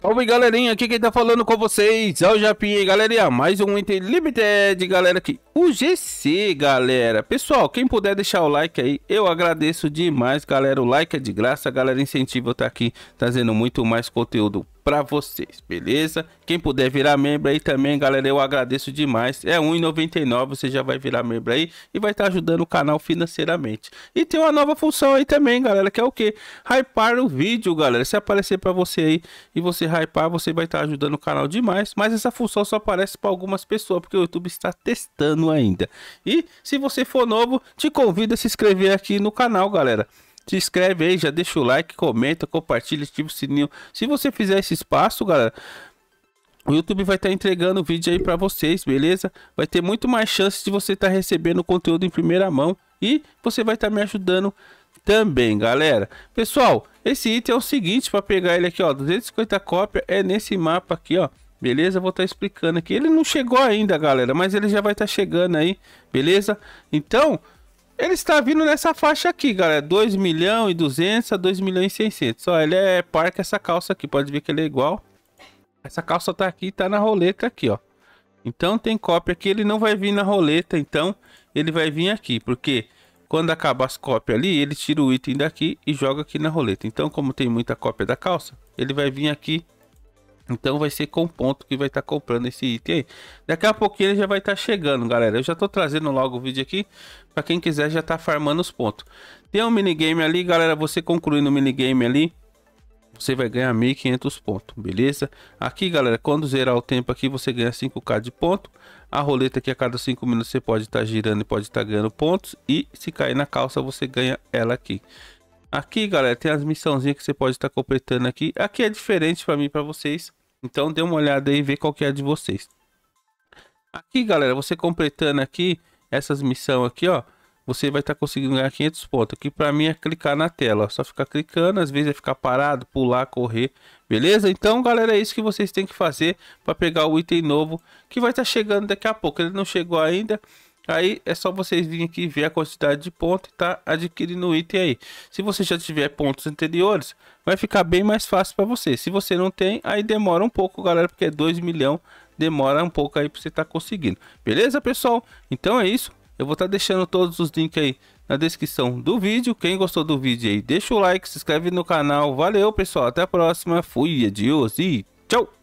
Salve galerinha, aqui quem tá falando com vocês é o Japinha, galerinha, mais um item Limited, galera, aqui, o GC, galera. Pessoal, quem puder deixar o like aí, eu agradeço demais, galera, o like é de graça, galera, incentiva eu tá aqui trazendo muito mais conteúdo para vocês, beleza? Quem puder virar membro aí também, galera, eu agradeço demais. É R$1,99, você já vai virar membro aí e vai estar tá ajudando o canal financeiramente. E tem uma nova função aí também, galera, que é o que? Hypar o vídeo, galera. Se aparecer para você aí e você hypar, você vai estar tá ajudando o canal demais. Mas essa função só aparece para algumas pessoas, porque o YouTube está testando ainda. E se você for novo, te convido a se inscrever aqui no canal, galera. Se inscreve aí, já deixa o like, comenta, compartilha, ativa o sininho. Se você fizer esse espaço, galera, o YouTube vai estar tá entregando o vídeo aí para vocês, beleza? Vai ter muito mais chance de você estar tá recebendo conteúdo em primeira mão e você vai estar tá me ajudando também, galera. Pessoal, esse item é o seguinte, para pegar ele aqui, ó, 250 cópias é nesse mapa aqui, ó. Beleza? Vou estar tá explicando aqui. Ele não chegou ainda, galera, mas ele já vai estar tá chegando aí, beleza? Então, ele está vindo nessa faixa aqui, galera. 2 milhão e 200 a 2 milhões e 600. Só ele é par com essa calça aqui. Pode ver que ele é igual. Essa calça tá aqui, tá na roleta aqui, ó. Então tem cópia que ele não vai vir na roleta, então ele vai vir aqui, porque quando acabar as cópias ali, ele tira o item daqui e joga aqui na roleta. Então, como tem muita cópia da calça, ele vai vir aqui então vai ser com ponto que vai estar tá comprando esse item aí. Daqui a pouquinho ele já vai estar tá chegando, galera. Eu já estou trazendo logo o vídeo aqui. para quem quiser já tá farmando os pontos. Tem um minigame ali, galera. Você concluindo o minigame ali, você vai ganhar 1.500 pontos, beleza? Aqui, galera, quando zerar o tempo aqui, você ganha 5k de ponto. A roleta aqui a cada 5 minutos você pode estar tá girando e pode estar tá ganhando pontos. E se cair na calça, você ganha ela aqui. Aqui, galera, tem as missãozinhas que você pode estar tá completando aqui. Aqui é diferente para mim para vocês. Então dê uma olhada aí e vê qual que é a de vocês. Aqui, galera, você completando aqui essas missão aqui, ó. Você vai estar tá conseguindo ganhar 500 pontos. Aqui para mim é clicar na tela, ó. Só ficar clicando, às vezes é ficar parado, pular, correr. Beleza? Então, galera, é isso que vocês têm que fazer para pegar o item novo que vai estar tá chegando daqui a pouco. Ele não chegou ainda. Aí é só vocês virem aqui ver a quantidade de pontos e tá adquirindo o item aí. Se você já tiver pontos anteriores, vai ficar bem mais fácil para você. Se você não tem, aí demora um pouco, galera, porque é 2 milhão, demora um pouco aí para você estar tá conseguindo. Beleza, pessoal? Então é isso. Eu vou estar tá deixando todos os links aí na descrição do vídeo. Quem gostou do vídeo aí, deixa o like, se inscreve no canal. Valeu, pessoal. Até a próxima. Fui, adios e tchau!